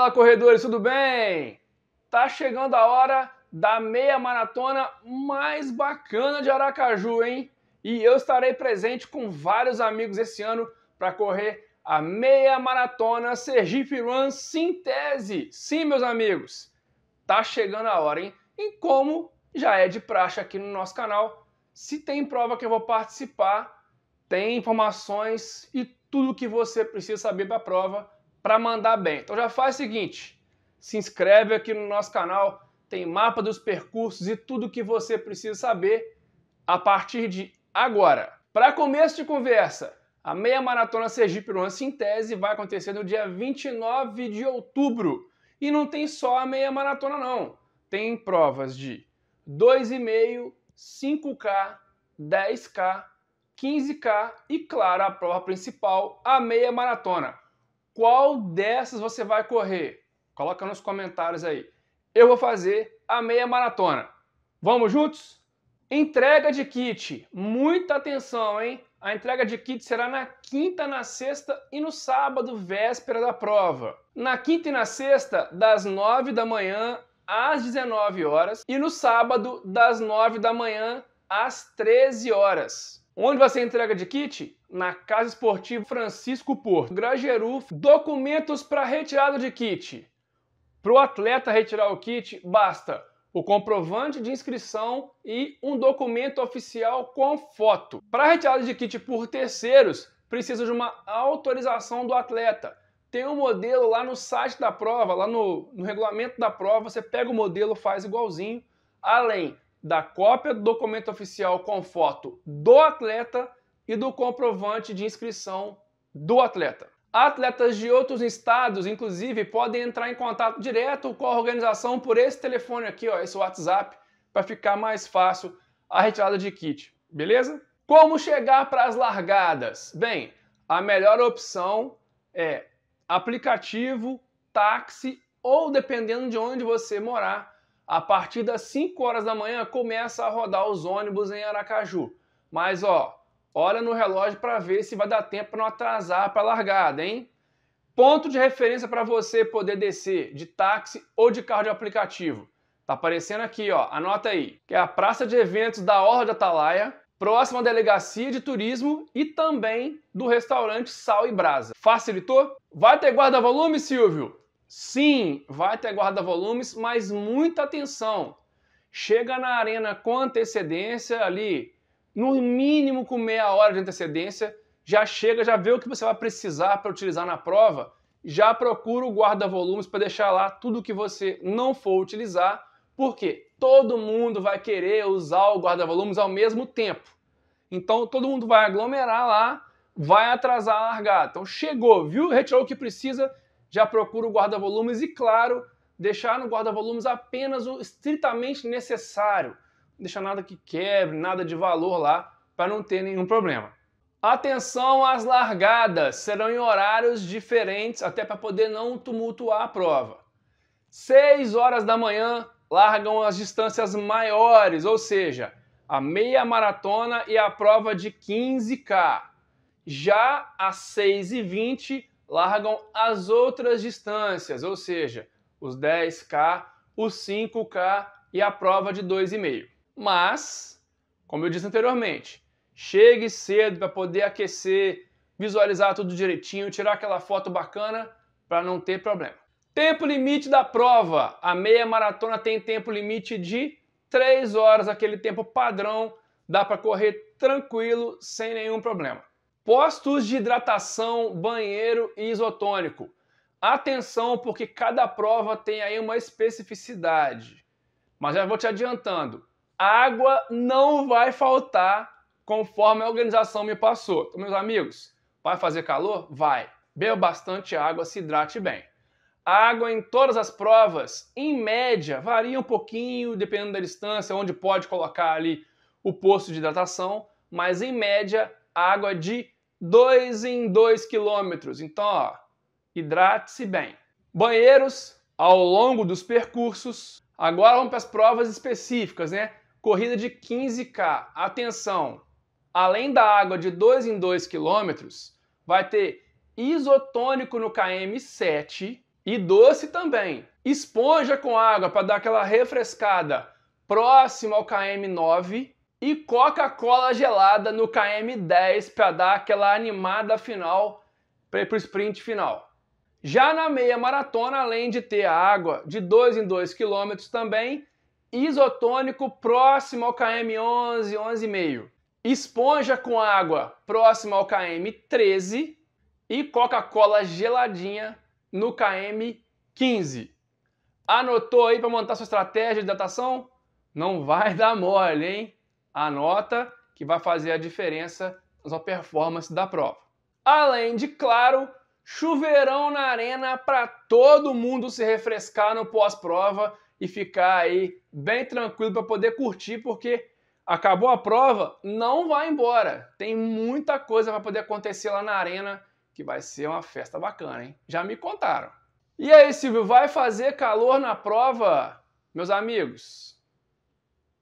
Fala corredores, tudo bem? Tá chegando a hora da meia maratona mais bacana de Aracaju, hein? E eu estarei presente com vários amigos esse ano para correr a meia maratona Sergipe Run Sintese. Sim, meus amigos, tá chegando a hora, hein? E como já é de praxe aqui no nosso canal, se tem prova que eu vou participar, tem informações e tudo que você precisa saber para a prova para mandar bem. Então já faz o seguinte, se inscreve aqui no nosso canal, tem mapa dos percursos e tudo o que você precisa saber a partir de agora. Para começo de conversa, a meia maratona Sergipe Luan Sintese vai acontecer no dia 29 de outubro. E não tem só a meia maratona não. Tem provas de 2,5, 5K, 10K, 15K e, claro, a prova principal, a meia maratona. Qual dessas você vai correr? Coloca nos comentários aí. Eu vou fazer a meia maratona. Vamos juntos? Entrega de kit. Muita atenção, hein? A entrega de kit será na quinta, na sexta e no sábado, véspera da prova. Na quinta e na sexta, das 9 da manhã às 19 horas e no sábado, das 9 da manhã às 13 horas. Onde vai ser a entrega de kit? na Casa Esportiva Francisco Porto. Grageru, documentos para retirada de kit. Para o atleta retirar o kit, basta o comprovante de inscrição e um documento oficial com foto. Para retirada de kit por terceiros, precisa de uma autorização do atleta. Tem um modelo lá no site da prova, lá no, no regulamento da prova, você pega o modelo, faz igualzinho, além da cópia do documento oficial com foto do atleta e do comprovante de inscrição do atleta. Atletas de outros estados, inclusive, podem entrar em contato direto com a organização por esse telefone aqui, ó, esse WhatsApp, para ficar mais fácil a retirada de kit, beleza? Como chegar para as largadas? Bem, a melhor opção é aplicativo, táxi ou, dependendo de onde você morar, a partir das 5 horas da manhã começa a rodar os ônibus em Aracaju. Mas ó, Olha no relógio para ver se vai dar tempo para não atrasar para a largada, hein? Ponto de referência para você poder descer de táxi ou de carro de aplicativo. Tá aparecendo aqui, ó. Anota aí. Que é a praça de eventos da Orla de Atalaia, próxima à delegacia de turismo e também do restaurante Sal e Brasa. Facilitou? Vai ter guarda-volume, Silvio? Sim, vai ter guarda-volumes, mas muita atenção. Chega na arena com antecedência ali no mínimo com meia hora de antecedência, já chega, já vê o que você vai precisar para utilizar na prova, já procura o guarda-volumes para deixar lá tudo que você não for utilizar, porque todo mundo vai querer usar o guarda-volumes ao mesmo tempo. Então todo mundo vai aglomerar lá, vai atrasar a largada. Então chegou, viu? Retirou o que precisa, já procura o guarda-volumes e, claro, deixar no guarda-volumes apenas o estritamente necessário deixar nada que quebre, nada de valor lá, para não ter nenhum problema. Atenção às largadas, serão em horários diferentes, até para poder não tumultuar a prova. 6 horas da manhã largam as distâncias maiores, ou seja, a meia maratona e a prova de 15K. Já às 6h20 largam as outras distâncias, ou seja, os 10K, os 5K e a prova de 2,5. Mas, como eu disse anteriormente, chegue cedo para poder aquecer, visualizar tudo direitinho, tirar aquela foto bacana para não ter problema. Tempo limite da prova. A meia maratona tem tempo limite de 3 horas, aquele tempo padrão, dá para correr tranquilo, sem nenhum problema. Postos de hidratação, banheiro e isotônico. Atenção, porque cada prova tem aí uma especificidade. Mas já vou te adiantando água não vai faltar conforme a organização me passou. Então, meus amigos, vai fazer calor? Vai. Beba bastante água, se hidrate bem. A água em todas as provas, em média, varia um pouquinho dependendo da distância, onde pode colocar ali o posto de hidratação, mas em média, água de 2 em 2 quilômetros. Então, ó, hidrate-se bem. Banheiros ao longo dos percursos. Agora vamos para as provas específicas, né? Corrida de 15K. Atenção! Além da água de 2 em 2 quilômetros, vai ter isotônico no KM7 e doce também. Esponja com água para dar aquela refrescada próximo ao KM9 e Coca-Cola gelada no KM10 para dar aquela animada final para o sprint final. Já na meia maratona, além de ter a água de 2 em 2 quilômetros também, isotônico próximo ao KM11, 11,5. Esponja com água próximo ao KM13 e Coca-Cola geladinha no KM15. Anotou aí para montar sua estratégia de datação? Não vai dar mole, hein? Anota que vai fazer a diferença na sua performance da prova. Além de, claro, chuveirão na arena para todo mundo se refrescar no pós-prova e ficar aí bem tranquilo para poder curtir, porque acabou a prova, não vai embora. Tem muita coisa para poder acontecer lá na arena, que vai ser uma festa bacana, hein? Já me contaram. E aí, Silvio, vai fazer calor na prova, meus amigos?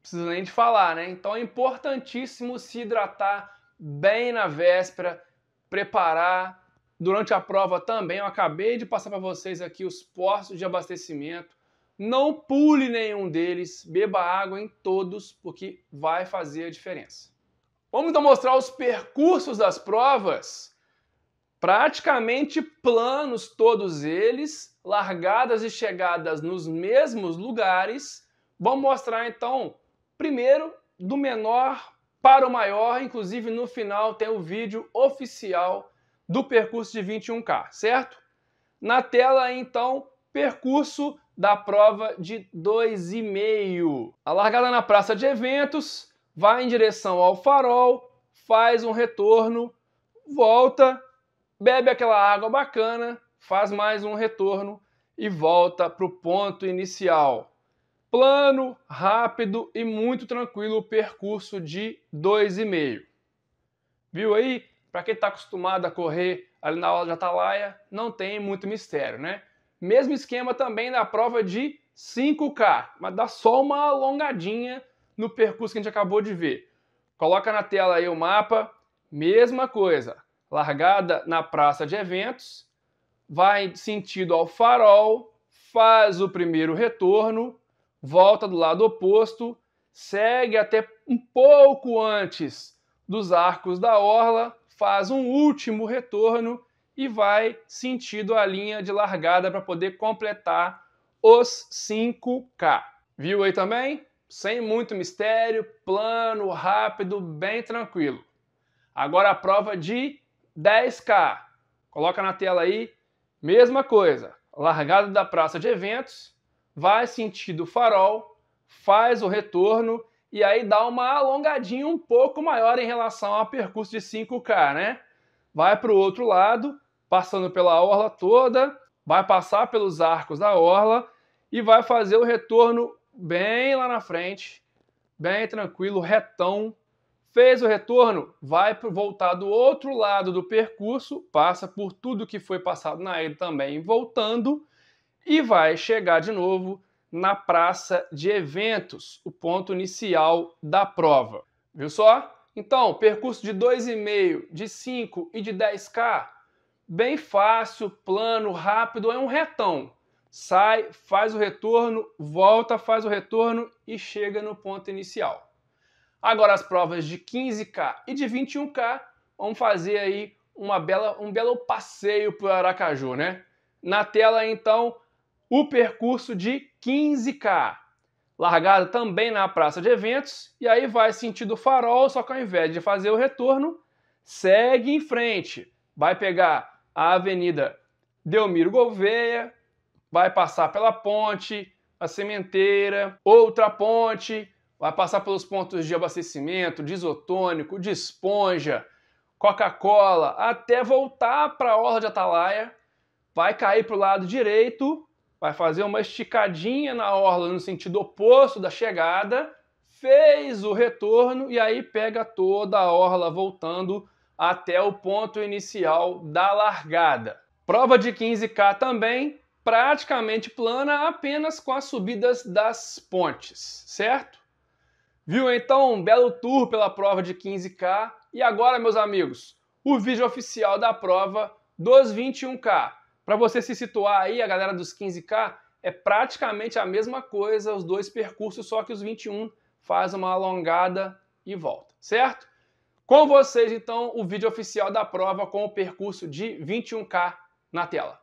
Preciso nem de falar, né? Então é importantíssimo se hidratar bem na véspera, preparar durante a prova também. Eu acabei de passar para vocês aqui os postos de abastecimento não pule nenhum deles, beba água em todos, porque vai fazer a diferença. Vamos então mostrar os percursos das provas. Praticamente planos todos eles, largadas e chegadas nos mesmos lugares. Vamos mostrar então, primeiro, do menor para o maior. Inclusive, no final tem o vídeo oficial do percurso de 21K, certo? Na tela, então, percurso da prova de 2,5. A largada na praça de eventos, vai em direção ao farol, faz um retorno, volta, bebe aquela água bacana, faz mais um retorno e volta para o ponto inicial. Plano, rápido e muito tranquilo o percurso de 2,5. Viu aí? Para quem está acostumado a correr ali na aula de Atalaia, não tem muito mistério, né? Mesmo esquema também na prova de 5K, mas dá só uma alongadinha no percurso que a gente acabou de ver. Coloca na tela aí o mapa, mesma coisa. Largada na praça de eventos, vai sentido ao farol, faz o primeiro retorno, volta do lado oposto, segue até um pouco antes dos arcos da orla, faz um último retorno e vai sentido a linha de largada para poder completar os 5K. Viu aí também? Sem muito mistério, plano, rápido, bem tranquilo. Agora a prova de 10K. Coloca na tela aí, mesma coisa. Largada da praça de eventos, vai sentido farol, faz o retorno e aí dá uma alongadinha um pouco maior em relação ao percurso de 5K, né? Vai para o outro lado passando pela orla toda, vai passar pelos arcos da orla e vai fazer o retorno bem lá na frente, bem tranquilo, retão. Fez o retorno, vai voltar do outro lado do percurso, passa por tudo que foi passado na ele também, voltando e vai chegar de novo na praça de eventos, o ponto inicial da prova. Viu só? Então, percurso de 2,5, de 5 e de 10K, bem fácil, plano, rápido, é um retão. Sai, faz o retorno, volta, faz o retorno e chega no ponto inicial. Agora as provas de 15K e de 21K, vamos fazer aí uma bela, um belo passeio o Aracaju, né? Na tela então, o percurso de 15K. Largada também na praça de eventos, e aí vai sentido farol, só que ao invés de fazer o retorno, segue em frente. Vai pegar a Avenida Delmiro Gouveia, vai passar pela ponte, a sementeira, outra ponte, vai passar pelos pontos de abastecimento, de isotônico, de esponja, Coca-Cola, até voltar para a Orla de Atalaia, vai cair para o lado direito, vai fazer uma esticadinha na orla no sentido oposto da chegada, fez o retorno e aí pega toda a orla voltando até o ponto inicial da largada. Prova de 15K também, praticamente plana, apenas com as subidas das pontes, certo? Viu então um belo tour pela prova de 15K. E agora, meus amigos, o vídeo oficial da prova dos 21K. Para você se situar aí, a galera dos 15K, é praticamente a mesma coisa, os dois percursos, só que os 21 faz uma alongada e volta, certo? Com vocês, então, o vídeo oficial da prova com o percurso de 21K na tela.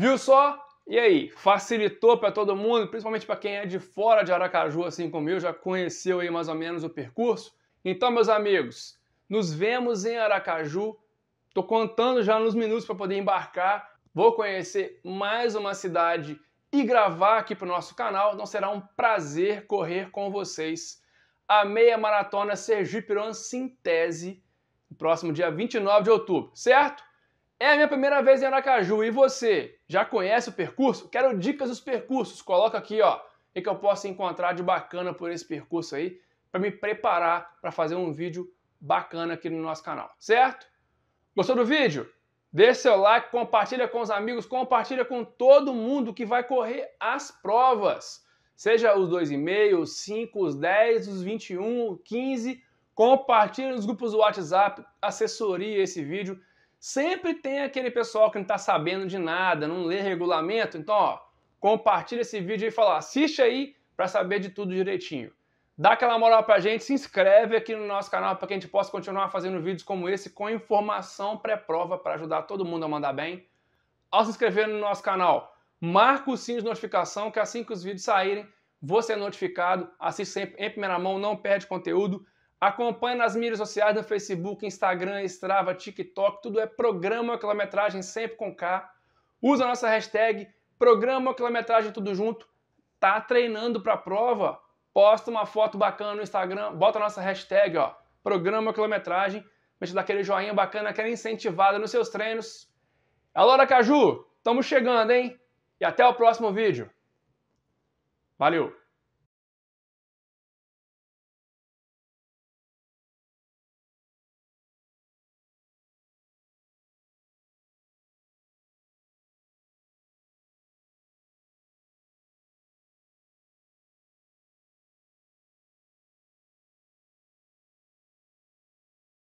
Viu só? E aí, facilitou para todo mundo, principalmente para quem é de fora de Aracaju, assim como eu, já conheceu aí mais ou menos o percurso? Então, meus amigos, nos vemos em Aracaju. Tô contando já nos minutos para poder embarcar. Vou conhecer mais uma cidade e gravar aqui para o nosso canal. Então será um prazer correr com vocês a meia maratona Sergipe Piron Sintese, no próximo dia 29 de outubro, certo? É a minha primeira vez em Aracaju e você já conhece o percurso? Quero dicas dos percursos. Coloca aqui, ó, o que eu posso encontrar de bacana por esse percurso aí para me preparar para fazer um vídeo bacana aqui no nosso canal, certo? Gostou do vídeo? Deixe seu like, compartilha com os amigos, compartilha com todo mundo que vai correr as provas. Seja os 2,5, os 5, os 10, os 21, 15, compartilha nos grupos do WhatsApp, assessoria esse vídeo Sempre tem aquele pessoal que não está sabendo de nada, não lê regulamento. Então, ó, compartilha esse vídeo e fala, assiste aí para saber de tudo direitinho. Dá aquela moral para a gente, se inscreve aqui no nosso canal para que a gente possa continuar fazendo vídeos como esse com informação pré-prova para ajudar todo mundo a mandar bem. Ao se inscrever no nosso canal, marca o sininho de notificação que assim que os vídeos saírem, você é notificado, assiste sempre em primeira mão, não perde conteúdo. Acompanhe nas mídias sociais no Facebook, Instagram, Strava, TikTok, tudo é Programa Quilometragem sempre com K. Usa a nossa hashtag Programa Quilometragem Tudo Junto. Tá treinando para a prova? Posta uma foto bacana no Instagram, bota a nossa hashtag, ó, Programa Quilometragem, deixa daquele joinha bacana, aquela é incentivada nos seus treinos. Alô, Caju. estamos chegando, hein? E até o próximo vídeo. Valeu!